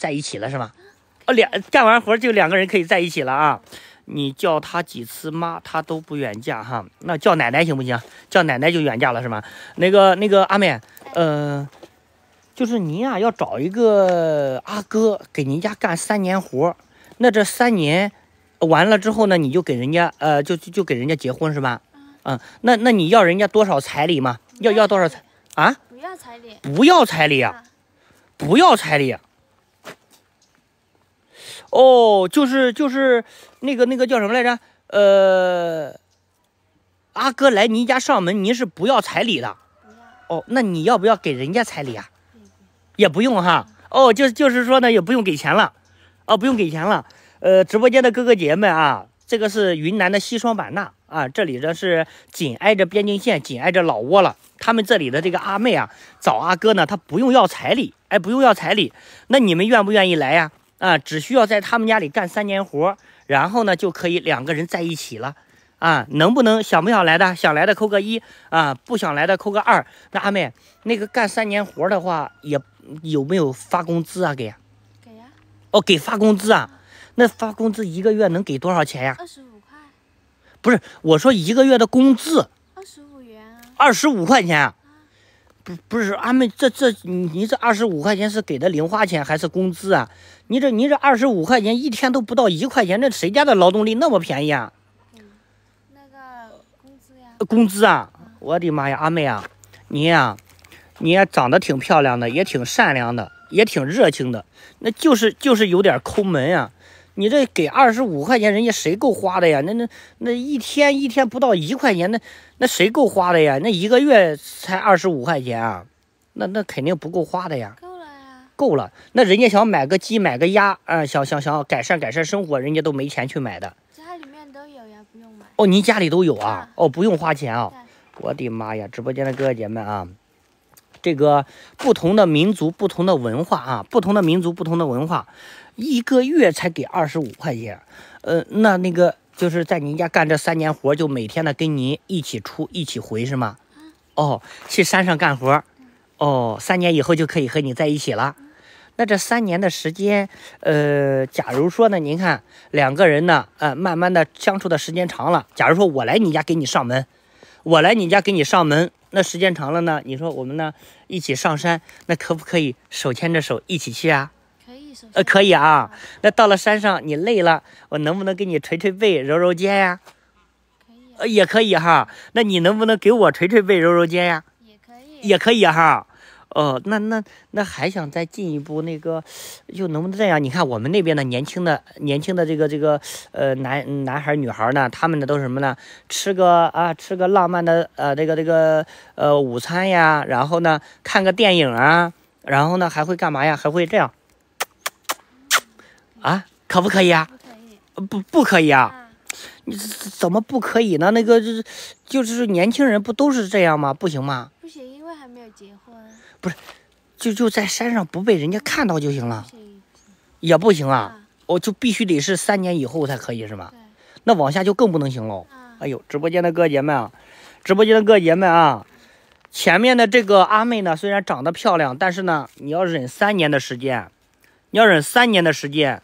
在一起了是吗？哦，两干完活就两个人可以在一起了啊！你叫他几次妈，他都不远嫁哈。那叫奶奶行不行？叫奶奶就远嫁了是吗？那个那个阿妹，呃，就是您呀，要找一个阿哥给您家干三年活。那这三年完了之后呢，你就给人家呃，就就给人家结婚是吧？嗯。那那你要人家多少彩礼吗？要要多少彩？啊？不要彩礼。不要彩礼啊？不要彩礼。哦，就是就是那个那个叫什么来着？呃，阿哥来您家上门，您是不要彩礼的？哦，那你要不要给人家彩礼啊？也不用哈。哦，就就是说呢，也不用给钱了。啊，不用给钱了。呃，直播间的哥哥姐姐们啊，这个是云南的西双版纳啊，这里的是紧挨着边境线，紧挨着老挝了。他们这里的这个阿妹啊，找阿哥呢，他不用要彩礼，哎，不用要彩礼。那你们愿不愿意来呀？啊，只需要在他们家里干三年活，然后呢就可以两个人在一起了。啊，能不能想不想来的？想来的扣个一啊，不想来的扣个二。那阿妹，那个干三年活的话，也有没有发工资啊？给，给呀。哦，给发工资啊？那发工资一个月能给多少钱呀？二十五块。不是，我说一个月的工资。二十五元。二十五块钱。不，不是阿妹，这这你这二十五块钱是给的零花钱还是工资啊？你这你这二十五块钱一天都不到一块钱，那谁家的劳动力那么便宜啊？那个工资呀？工资啊！我的妈呀，阿妹啊，你呀，你也长得挺漂亮的，也挺善良的，也挺热情的，那就是就是有点抠门呀。你这给二十五块钱，人家谁够花的呀？那那那一天一天不到一块钱，那那谁够花的呀？那一个月才二十五块钱啊，那那肯定不够花的呀。够了呀。够了。那人家想买个鸡买个鸭啊，想想想改善改善生活，人家都没钱去买的。家里面都有呀，不用买。哦，您家里都有啊？哦，不用花钱啊。我的妈呀！直播间的哥哥姐姐们啊，这个不同的民族，不同的文化啊，不同的民族，不同的文化。一个月才给二十五块钱，呃，那那个就是在您家干这三年活，就每天呢跟您一起出一起回是吗？哦，去山上干活，哦，三年以后就可以和你在一起了。那这三年的时间，呃，假如说呢，您看两个人呢，呃，慢慢的相处的时间长了，假如说我来你家给你上门，我来你家给你上门，那时间长了呢，你说我们呢一起上山，那可不可以手牵着手一起去啊？呃，可以啊。那到了山上，你累了，我能不能给你捶捶背、揉揉肩呀？可以，呃，也可以哈。那你能不能给我捶捶背、揉揉肩呀？也可以，也可以哈。哦，那那那还想再进一步那个，又能不能这样？你看我们那边的年轻的、年轻的这个这个呃男男孩、女孩呢，他们的都是什么呢？吃个啊，吃个浪漫的呃那个那个呃午餐呀，然后呢看个电影啊，然后呢还会干嘛呀？还会这样。啊，可不可以啊？可以，不，不可以啊！你怎么不可以呢？那个是，就是年轻人不都是这样吗？不行吗？不行，因为还没有结婚。不是，就就在山上不被人家看到就行了。也不行啊！哦，就必须得是三年以后才可以，是吗？那往下就更不能行了。哎呦，直播间的哥哥姐姐们啊，直播间的哥哥姐姐们啊，前面的这个阿妹呢，虽然长得漂亮，但是呢，你要忍三年的时间，你要忍三年的时间。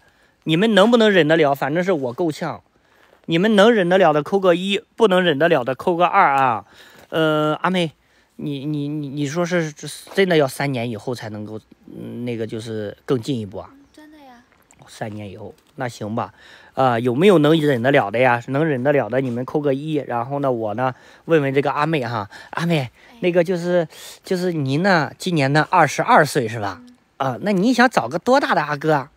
你们能不能忍得了？反正是我够呛。你们能忍得了的扣个一，不能忍得了的扣个二啊。呃，阿妹，你你你你说是真的要三年以后才能够，那个就是更进一步啊？真的呀。三年以后，那行吧。啊，有没有能忍得了的呀？能忍得了的你们扣个一。然后呢，我呢问问这个阿妹哈，阿妹，那个就是就是您呢今年呢二十二岁是吧？啊，那你想找个多大的阿哥？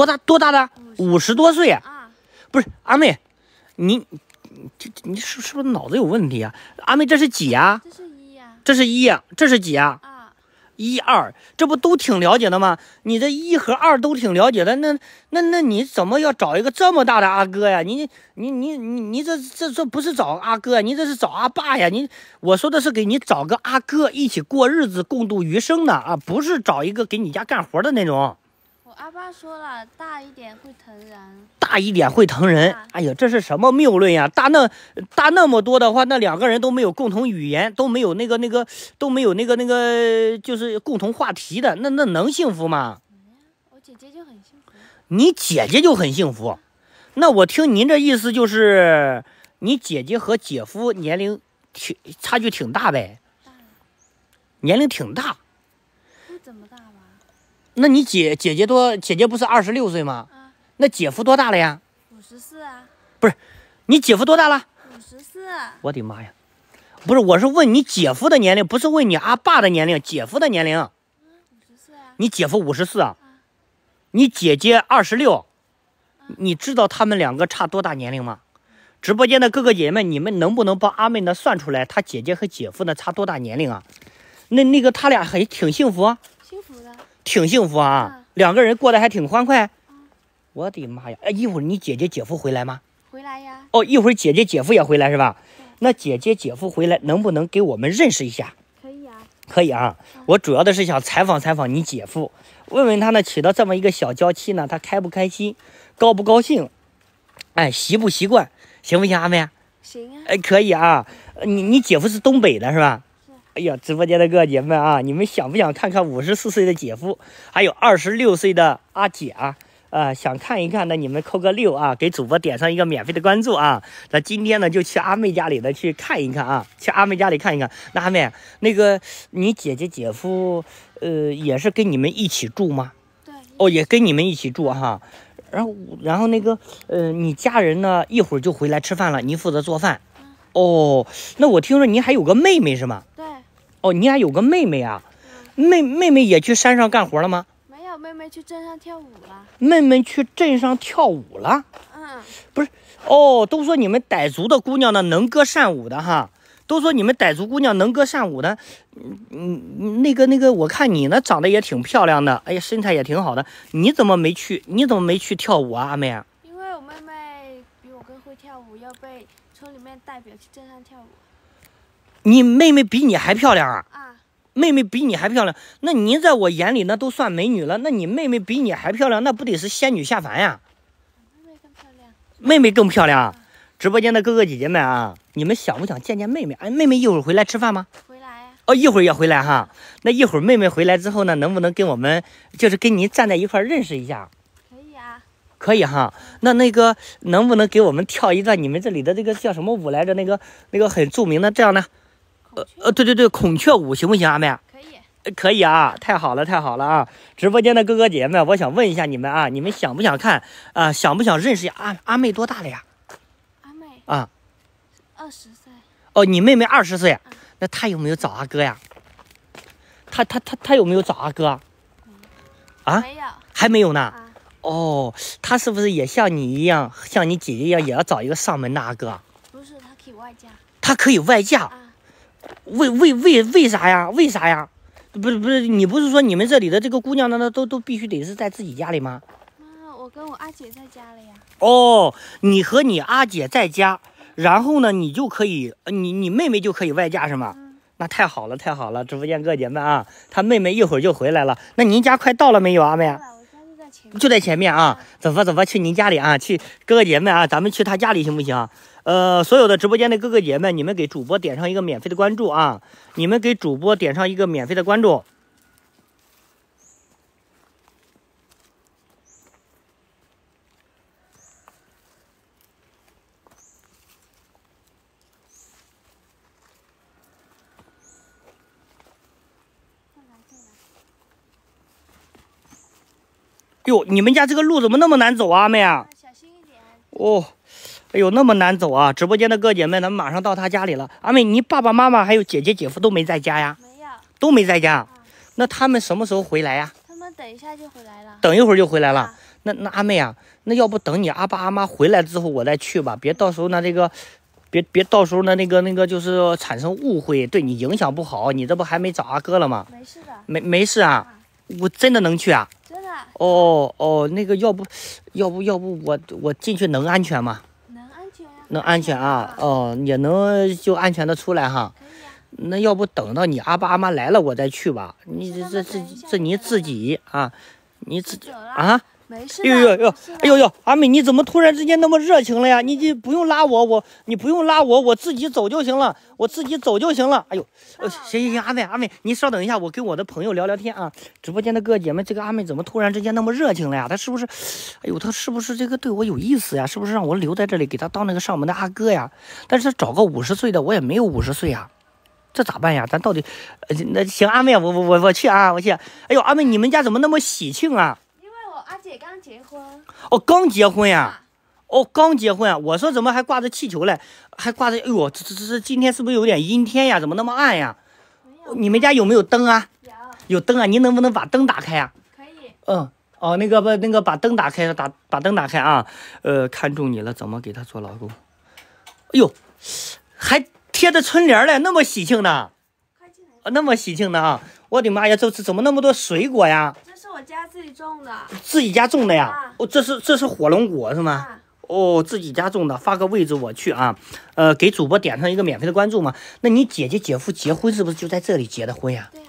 多大多大的五十多岁啊？不是阿妹，你这你是是不是脑子有问题啊？阿妹这是几啊？这是一呀，这是一，这是几啊，一二，这不都挺了解的吗？你这一和二都挺了解的，那那那你怎么要找一个这么大的阿哥呀？你你你你你这这这不是找阿哥，你这是找阿爸呀？你我说的是给你找个阿哥一起过日子，共度余生的啊，不是找一个给你家干活的那种。阿爸说了，大一点会疼人。大一点会疼人。哎呀，这是什么谬论呀！大那大那么多的话，那两个人都没有共同语言，都没有那个那个，都没有那个那个，就是共同话题的。那那能幸福吗？我姐姐就很幸福。你姐姐就很幸福。那我听您这意思，就是你姐姐和姐夫年龄挺差距挺大呗？大年龄挺大。不怎么大吧？那你姐姐姐多，姐姐不是二十六岁吗？那姐夫多大了呀？五十四。不是，你姐夫多大了？五十四。我的妈呀！不是，我是问你姐夫的年龄，不是问你阿爸的年龄，姐夫的年龄。嗯，五十四啊。你姐夫五十四啊？啊。你姐姐二十六，你知道他们两个差多大年龄吗？直播间的哥哥姐姐们，你们能不能帮阿妹呢算出来，她姐姐和姐夫呢差多大年龄啊？那那个他俩还挺幸福啊。挺幸福啊，两个人过得还挺欢快。我的妈呀！哎，一会儿你姐姐姐夫回来吗？回来呀。哦，一会儿姐姐姐夫也回来是吧？那姐姐姐夫回来能不能给我们认识一下？可以啊。我主要的是想采访采访你姐夫，问问他呢娶到这么一个小娇妻呢，他开不开心，高不高兴，哎，习不习惯，行不行阿妹。行啊。哎，可以啊。你你姐夫是东北的，是吧？哎呀，直播间的哥哥姐姐们啊，你们想不想看看五十四岁的姐夫，还有二十六岁的阿姐啊？啊，想看一看的，你们扣个六啊，给主播点上一个免费的关注啊。那今天呢，就去阿妹家里呢去看一看啊，去阿妹家里看一看。那阿妹，那个你姐姐、姐夫，呃，也是跟你们一起住吗？对，哦，也跟你们一起住哈。然后，然后那个，呃，你家人呢，一会儿就回来吃饭了，你负责做饭。哦，那我听说你还有个妹妹是吗？哦，你俩有个妹妹啊？妹妹也去山上干活了吗？没有，妹妹去镇上跳舞了。妹妹去镇上跳舞了？嗯，不是，哦，都说你们傣族的姑娘呢能歌善舞的哈，都说你们傣族姑娘能歌善舞的，嗯嗯，那个那个，我看你呢长得也挺漂亮的，哎呀，身材也挺好的，你怎么没去？你怎么没去跳舞啊，阿妹？因为我妹妹比我更会跳舞，要被村里面代表去镇上跳舞。你妹妹比你还漂亮啊！啊，妹妹比你还漂亮，那您在我眼里那都算美女了。那你妹妹比你还漂亮，那不得是仙女下凡呀？妹妹更漂亮。妹妹更漂亮。直播间的哥哥姐姐们啊，你们想不想见见妹妹？哎，妹妹一会儿回来吃饭吗？回来哦，一会儿也回来哈。那一会儿妹妹回来之后呢，能不能跟我们，就是跟您站在一块儿认识一下？可以啊。可以哈。那那个能不能给我们跳一段你们这里的这个叫什么舞来着？那个那个很著名的这样呢？呃呃，对对对，孔雀舞行不行，阿妹？可以，可以啊，太好了，太好了啊！直播间的哥哥姐姐们，我想问一下你们啊，你们想不想看？啊，想不想认识阿阿妹？多大了呀？阿妹啊，二十岁。哦，你妹妹二十岁，那她有没有找阿哥呀？她她她她有没有找阿哥？啊，没有，还没有呢。哦，她是不是也像你一样，像你姐姐一样，也要找一个上门的阿哥？不是，她可以外嫁。她可以外嫁。为为为为啥呀？为啥呀？不是不是你不是说你们这里的这个姑娘呢？那都都必须得是在自己家里吗？妈，我跟我阿姐在家里呀。哦，你和你阿姐在家，然后呢，你就可以，你你妹妹就可以外嫁是吗？嗯。那太好了，太好了！直播间哥姐妹啊，他妹妹一会儿就回来了。那您家快到了没有，阿妹？就在前面啊。走吧走吧，去您家里啊！去哥哥姐妹啊，咱们去他家里行不行？呃，所有的直播间的哥哥姐们，你们给主播点上一个免费的关注啊！你们给主播点上一个免费的关注。哟，你们家这个路怎么那么难走啊，妹啊！小心一点。哦。哎呦，那么难走啊！直播间的各姐妹，咱们马上到他家里了。阿妹，你爸爸妈妈还有姐姐、姐夫都没在家呀？没有，都没在家。那他们什么时候回来呀？他们等一下就回来了，等一会儿就回来了。那那阿妹啊，那要不等你阿爸阿妈回来之后，我再去吧，别到时候呢这个，别别到时候呢，那个那个就是产生误会，对你影响不好。你这不还没找阿哥了吗？没事的，没没事啊，我真的能去啊。真的？哦哦，那个要不，要不，要不我我进去能安全吗？能安全啊，哦，也能就安全的出来哈。那要不等到你阿爸阿妈来了，我再去吧。你这这这这你自己啊，你自己啊。哎呦呦，哎呦呦，阿妹，你怎么突然之间那么热情了呀？你这不用拉我，我你不用拉我，我自己走就行了，我自己走就行了。哎呦，呃，行行行，阿妹阿妹，您稍等一下，我跟我的朋友聊聊天啊。直播间的哥姐妹，这个阿妹怎么突然之间那么热情了呀？她是不是，哎呦，她是不是这个对我有意思呀？是不是让我留在这里给她当那个上门的阿哥呀？但是找个五十岁的我也没有五十岁呀，这咋办呀？咱到底，呃，那行，阿妹，我我我我去啊，我去。哎呦，阿妹，你们家怎么那么喜庆啊？刚结婚哦，刚结婚呀，哦，刚结婚啊！我说怎么还挂着气球嘞？还挂着，哎呦，这这这今天是不是有点阴天呀？怎么那么暗呀？你们家有没有灯啊？有，有灯啊！您能不能把灯打开呀？可以。嗯，哦，那个把那个把灯打开，打把灯打开啊！呃，看中你了，怎么给他做老公？哎呦，还贴着春联嘞，那么喜庆呢！啊，那么喜庆呢！我的妈呀，这这怎么那么多水果呀？我家自己种的，自己家种的呀。哦，这是这是火龙果是吗？哦，自己家种的，发个位置我去啊。呃，给主播点上一个免费的关注嘛。那你姐姐姐夫结婚是不是就在这里结的婚呀？对呀。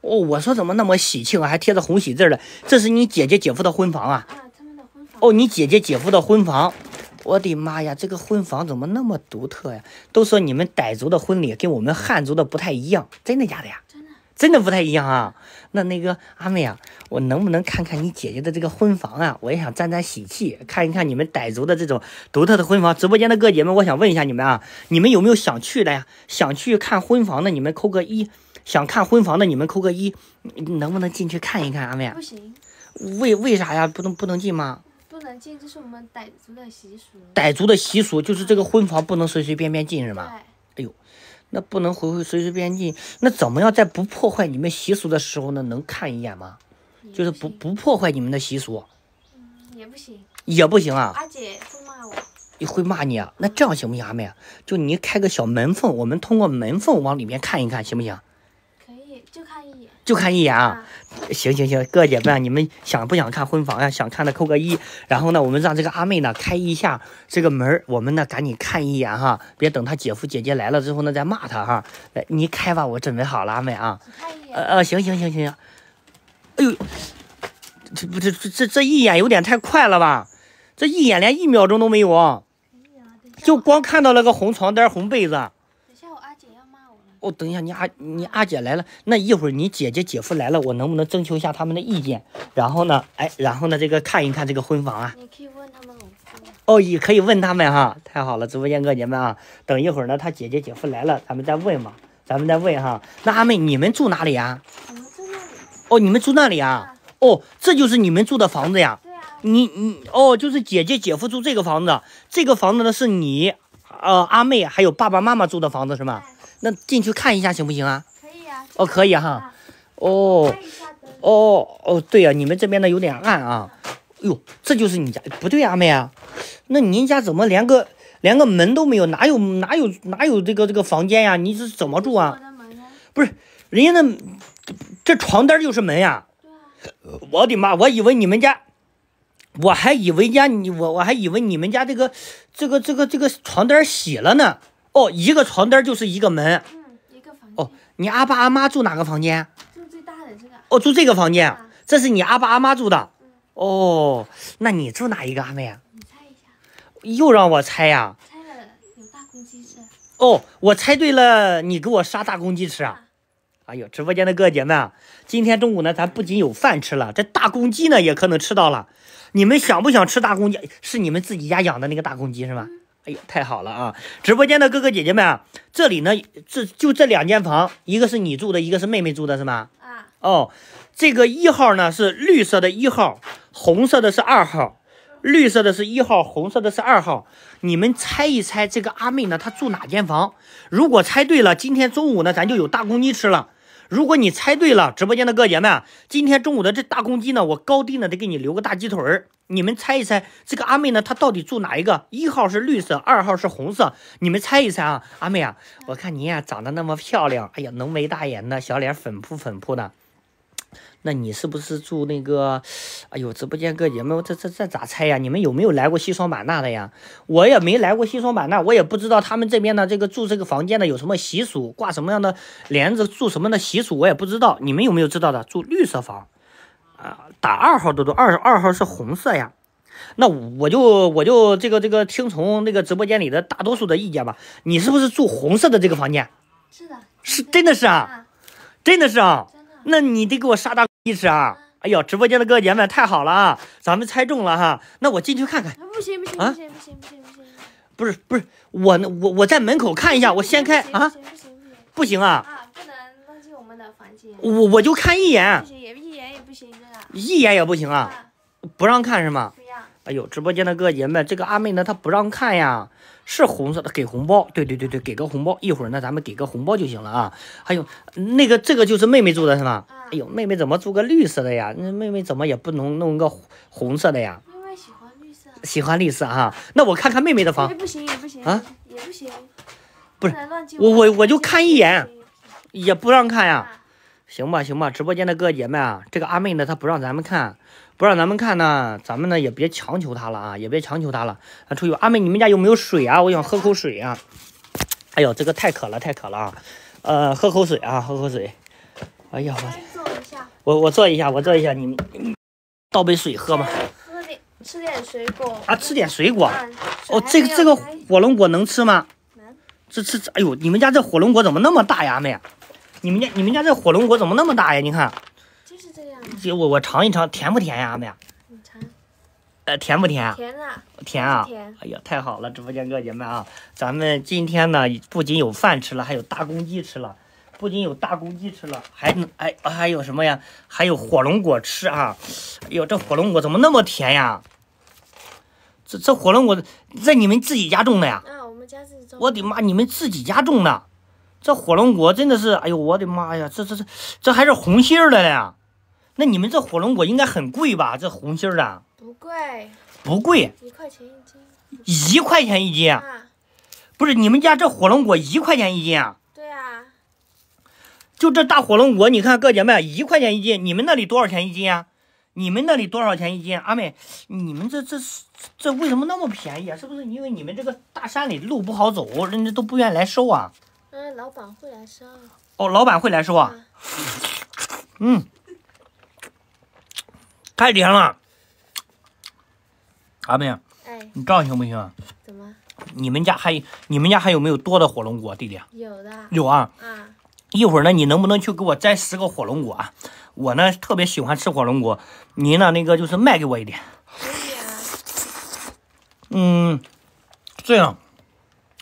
哦，我说怎么那么喜庆啊，还贴着红喜字的，这是你姐姐姐夫的婚房啊。啊，他们的婚房。哦，你姐姐姐夫的婚房，我的妈呀，这个婚房怎么那么独特呀？都说你们傣族的婚礼跟我们汉族的不太一样，真的假的呀？真的不太一样啊，那那个阿妹啊，我能不能看看你姐姐的这个婚房啊？我也想沾沾喜气，看一看你们傣族的这种独特的婚房。直播间的各姐们，我想问一下你们啊，你们有没有想去的呀？想去看婚房的，你们扣个一；想看婚房的，你们扣个一。能不能进去看一看？阿妹不行，为为啥呀？不能不能进吗？不能进，这是我们傣族的习俗。傣族的习俗就是这个婚房不能随随便便进，是吗？哎呦。那不能回回随随便进，那怎么样在不破坏你们习俗的时候呢？能看一眼吗？就是不不破坏你们的习俗，也不行，也不行啊！阿姐会骂我，你会骂你啊？那这样行不行，阿妹？就你开个小门缝，我们通过门缝往里面看一看，行不行？就看一眼啊，行行行，哥姐们，你们想不想看婚房呀？想看的扣个一。然后呢，我们让这个阿妹呢开一下这个门我们呢赶紧看一眼哈，别等他姐夫姐姐来了之后呢再骂他哈。来，你开吧，我准备好了，阿妹啊。呃呃，行行行行。哎呦，这不这这这一眼有点太快了吧？这一眼连一秒钟都没有啊，就光看到了个红床单、红被子。哦，等一下，你阿你阿姐来了，那一会儿你姐姐姐夫来了，我能不能征求一下他们的意见？然后呢，哎，然后呢，这个看一看这个婚房啊。你可以问他们，哦，也可以问他们哈。太好了，直播间哥姐们啊，等一会儿呢，他姐姐姐夫来了，咱们再问嘛，咱们再问哈。那阿妹，你们住哪里呀？哦，你们住那里啊？哦，这就是你们住的房子呀？你你哦，就是姐姐姐夫住这个房子，这个房子呢是你，呃，阿妹还有爸爸妈妈住的房子是吗？那进去看一下行不行啊？可以啊。哦，可以哈。哦，哦哦，对呀，你们这边呢有点暗啊。哟，这就是你家？不对，阿妹啊，那您家怎么连个连个门都没有？哪有哪有哪有这个这个房间呀？你是怎么住啊？不是，人家那这床单就是门呀。啊。我的妈，我以为你们家，我还以为家你我我还以为你们家这个这个这个这个床单洗了呢。哦，一个床单就是一个门。嗯，一个房间。哦，你阿爸阿妈住哪个房间？住最大的这个。哦，住这个房间，这是你阿爸阿妈住的。嗯。哦，那你住哪一个阿妹啊？你猜一下。又让我猜呀？猜了，有大公鸡吃。哦，我猜对了，你给我杀大公鸡吃啊！哎呦，直播间的哥哥姐姐们，今天中午呢，咱不仅有饭吃了，这大公鸡呢也可能吃到了。你们想不想吃大公鸡？是你们自己家养的那个大公鸡是吗？哎呀，太好了啊！直播间的哥哥姐姐们啊，这里呢，这就这两间房，一个是你住的，一个是妹妹住的，是吗？啊，哦，这个一号呢是绿色的，一号，红色的是二号，绿色的是一号，红色的是二号。你们猜一猜，这个阿妹呢，她住哪间房？如果猜对了，今天中午呢，咱就有大公鸡吃了。如果你猜对了，直播间的哥姐们，今天中午的这大公鸡呢，我高低呢得给你留个大鸡腿儿。你们猜一猜，这个阿妹呢，她到底住哪一个？一号是绿色，二号是红色。你们猜一猜啊，阿妹啊，我看你呀长得那么漂亮，哎呀，浓眉大眼的，小脸粉扑粉扑的。那你是不是住那个？哎呦，直播间哥姐们，这这这咋猜呀？你们有没有来过西双版纳的呀？我也没来过西双版纳，我也不知道他们这边的这个住这个房间的有什么习俗，挂什么样的帘子，住什么的习俗我也不知道。你们有没有知道的？住绿色房，啊，打二号的都二二号是红色呀。那我就我就这个这个听从那个直播间里的大多数的意见吧。你是不是住红色的这个房间？是的，是真的是啊，真的是啊。那你得给我杀大。意思啊！哎呦，直播间的哥哥姐姐们太好了啊！咱们猜中了哈，那我进去看看。不行不行不行不行不行不行！不是不是，我我我在门口看一下，我先开啊！不行不行不行！不行啊！啊，不能忘记我们的房间。我我就看一眼。不行一眼也不行，真啊！一眼也不行啊！不让看是吗？不要。哎呦，直播间的哥哥姐姐们，这个阿妹呢，她不让看呀。是红色的，给红包。对对对对，给个红包。一会儿那咱们给个红包就行了啊。还有那个这个就是妹妹住的是吗？哎呦，妹妹怎么住个绿色的呀？那妹妹怎么也不能弄个红色的呀？妹妹喜欢绿色。喜欢绿色啊？那我看看妹妹的房。不行也不行啊，也不行。不是，我我我就看一眼，也不让看呀。行吧行吧，直播间的哥哥姐们啊，这个阿妹呢她不让咱们看。不让咱们看呢，咱们呢也别强求他了啊，也别强求他了啊！出去阿妹，你们家有没有水啊？我想喝口水啊！哎呦，这个太渴了，太渴了啊！呃，喝口水啊，喝口水！哎呀，我我坐一下，我我坐一下，我坐一下，你倒杯水喝嘛？吃点吃点水果啊，吃点水果。哦，这个这个火龙果能吃吗？能。吃吃哎呦，你们家这火龙果怎么那么大呀，阿妹？你们家你们家这火龙果怎么那么大呀？你看。我我尝一尝，甜不甜呀，阿妹？你尝。呃，甜不甜？甜啊。甜啊。甜。哎呀，太好了，直播间哥哥姐们啊，咱们今天呢不仅有饭吃了，还有大公鸡吃了，不仅有大公鸡吃了，还哎还有什么呀？还有火龙果吃啊！哎呦，这火龙果怎么那么甜呀？这这火龙果在你们自己家种的呀？啊，我们家自己种。我的妈！你们自己家种的？这火龙果真的是，哎呦，我的妈呀！这这这这还是红心儿的呢。那你们这火龙果应该很贵吧？这红心的不贵，不贵，一块钱一斤，一块钱一斤啊？不是，你们家这火龙果一块钱一斤啊？对啊，就这大火龙果，你看各姐妹一块钱一斤，你们那里多少钱一斤啊？你们那里多少钱一斤？阿美，你们这这这为什么那么便宜啊？是不是因为你们这个大山里路不好走，人家都不愿意来收啊？嗯，老板会来收。哦，老板会来收啊？嗯。太甜了，阿妹，你这样行不行？怎么？你们家还你们家还有没有多的火龙果，弟弟？有的。有啊。啊。一会儿呢，你能不能去给我摘十个火龙果啊？我呢特别喜欢吃火龙果，你呢那个就是卖给我一点。可以啊。嗯，这样，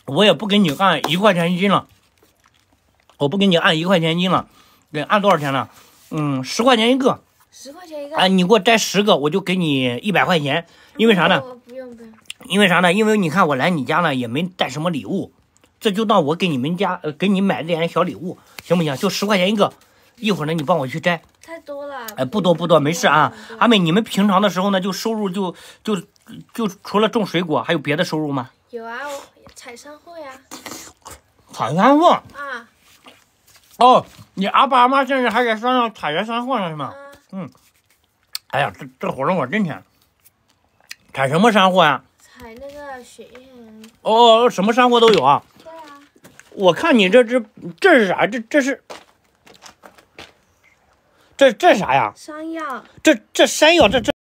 我也不给你按一块钱一斤了，我不给你按一块钱一斤了，得按多少钱呢？嗯，十块钱一个。十块钱一个啊！你给我摘十个，我就给你一百块钱。因为啥呢？不用不用。因为啥呢？因为你看我来你家呢，也没带什么礼物，这就当我给你们家给你买点小礼物，行不行？就十块钱一个，一会儿呢你帮我去摘。太多了。哎，不多不多，没事啊。阿美，你们平常的时候呢，就收入就就就除了种水果，还有别的收入吗？有啊，采山货呀。采山货？啊。哦，你阿爸阿妈现在还在山上采着山货呢，是吗？嗯，哎呀，这这火龙果真甜。采什么山货呀？采那个雪燕。哦，什么山货都有啊。对啊。我看你这只，这是啥？这这是，这这啥呀？山药。这这山药，这这。